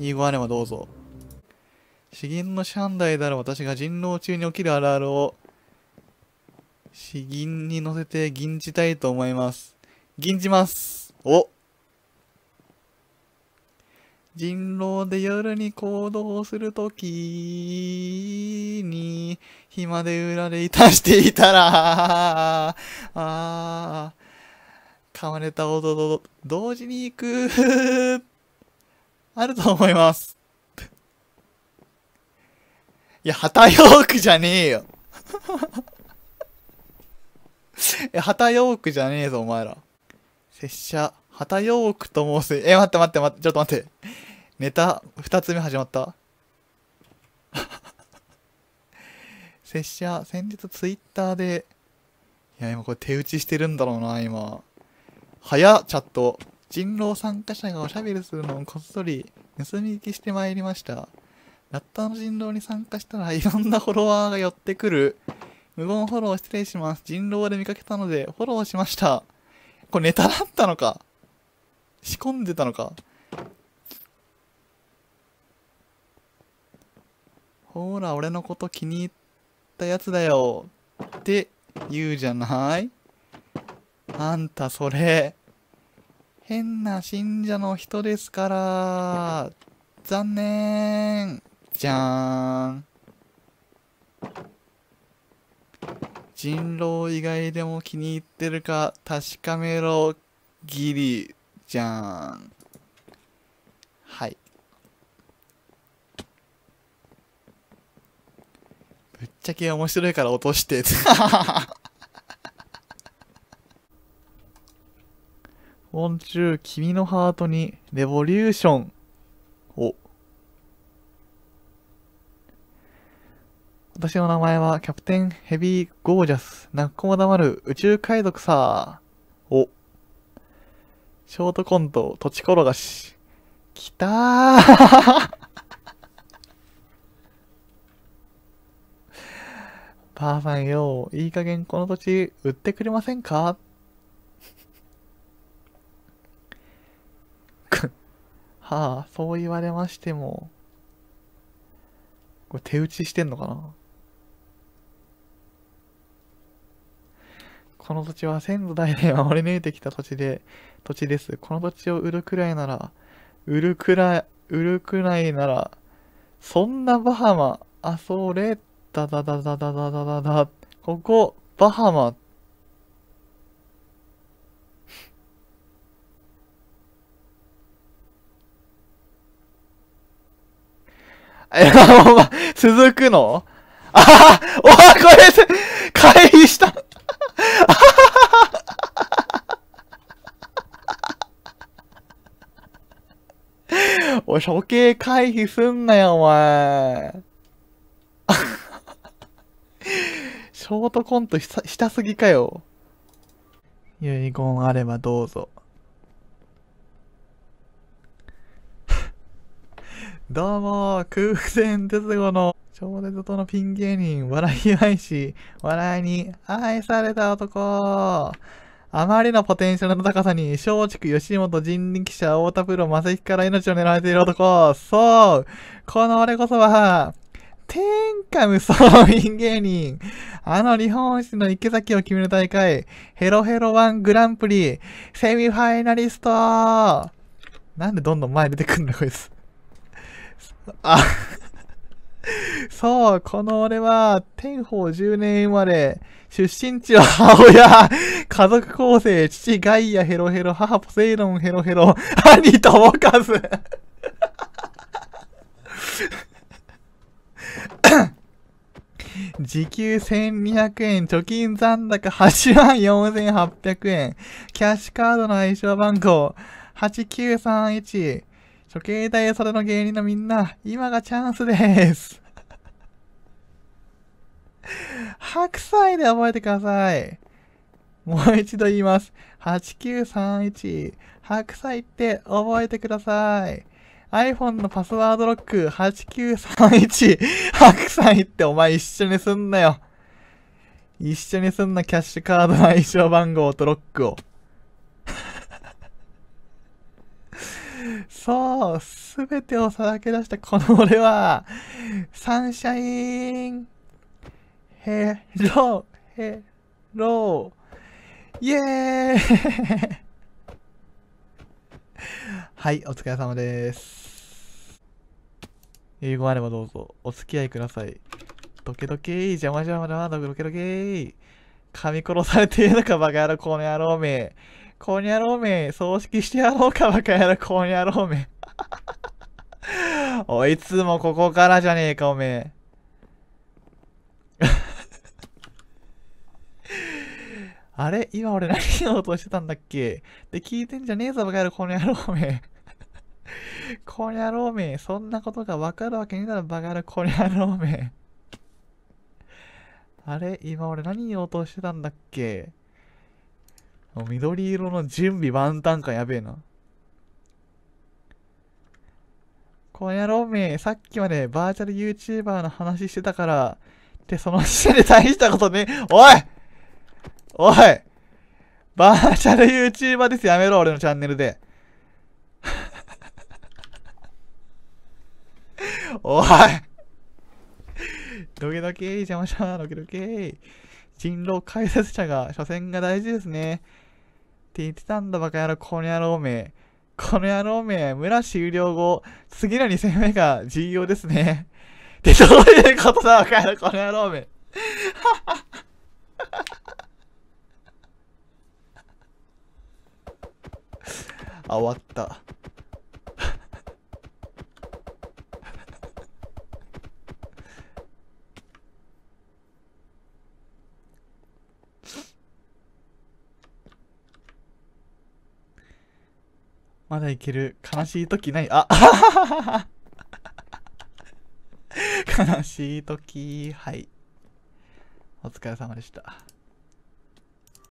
イーゴアネマどうぞ。死銀のシャンダイである私が人狼中に起きるあるあるを、詩吟に乗せて吟じたいと思います。吟じますお人狼で夜に行動するときに、暇で売られいたしていたら、ああ、噛まれた音と同時に行くあると思います。いや、旗ヨークじゃねえよ。え、や、旗ヨークじゃねえぞ、お前ら。拙者、旗ヨークと申す。え、待って待って待って、ちょっと待って。ネタ、二つ目始まった。拙者、先日ツイッターで、いや、今これ手打ちしてるんだろうな、今。早、チャット。人狼参加者がおしゃべりするのをこっそり盗み聞きしてまいりました。ラッタの人狼に参加したらいろんなフォロワーが寄ってくる。無言フォロー失礼します。人狼で見かけたのでフォローしました。これネタだったのか仕込んでたのかほら、俺のこと気に入ったやつだよ。って言うじゃないあんたそれ、変な信者の人ですから、残念。じゃーん。人狼以外でも気に入ってるか確かめろ、ギリ、じゃーん。はい。ぶっちゃけ面白いから落として。昆虫、君のハートにレボリューションを。私の名前はキャプテンヘビーゴージャス、泣く子も黙る宇宙海賊さを。ショートコント、土地転がし。きたー ばあさんよ、いい加減この土地売ってくれませんかはあ、そう言われましても。これ手打ちしてんのかなこの土地は先祖代々守り抜いてきた土地で、土地です。この土地を売るくらいなら、売るくらい、売るくらいなら、そんなバハマ、あ、それ、だだだだだだだだだ、ここ、バハマえ、まま、続くのあはおはこれす、回避した。あははお処刑回避すんなよ、お前。ショートコントした、したすぎかよ。遺言あればどうぞ。どうも、空前鉄子の超絶とのピン芸人、笑い愛し、笑いに愛された男。あまりのポテンシャルの高さに、松竹吉本人力車太田プロ正樹から命を狙われている男。そうこの俺こそは、天下無双ピン芸人。あの日本一の池崎を決める大会、ヘロヘロワングランプリ、セミファイナリストなんでどんどん前出てくんだこいつ。あ、そう、この俺は、天保10年生まれ、出身地は母親、家族構成、父ガイアヘロヘロ、母ポセイロンヘロヘロ、兄友和 時給1200円、貯金残高8万4800円、キャッシュカードの相性番号8931、処刑それの芸人のみんな、今がチャンスです。白菜で覚えてください。もう一度言います。8931。白菜って覚えてください。iPhone のパスワードロック8931。白菜ってお前一緒にすんなよ。一緒にすんなキャッシュカードの相性番号とロックを。そう、すべてをさらけ出したこの俺は、サンシャイン、ヘロ、ヘロ、イエーイ はい、お疲れ様です。英語あればどうぞ、お付き合いください。ドケドケー、邪魔邪魔だマドケドケー。噛み殺されているのかバカ野郎、この野郎め。こにゃろうめ、葬式してやろうか、バカ野郎、こにゃろうめ。おい、つもここからじゃねえか、おめえ。あれ今俺何言おうとしてたんだっけって聞いてんじゃねえぞ、バカ野郎、この野郎め。こにゃろうめ、そんなことがわかるわけねえだろ、バカ野コこにゃろうめ。あれ今俺何言おうとしてたんだっけ緑色の準備万端感やべえな。こやろうめ、さっきまでバーチャル YouTuber の話してたから、ってその時点で大したことね、おいおいバーチャル YouTuber ですやめろ、俺のチャンネルで。おいドキドキ邪魔した、ドキドキ人狼解説者が、所詮が大事ですね。って言ってたんだバカ野郎、この野郎め。この野郎め、村終了後、次の2戦目が重要ですね。ってどういうことだバカ野郎、この野郎め。あ、終わった。まだいける。悲しい時ない。あ 悲しい時はい。お疲れ様でした。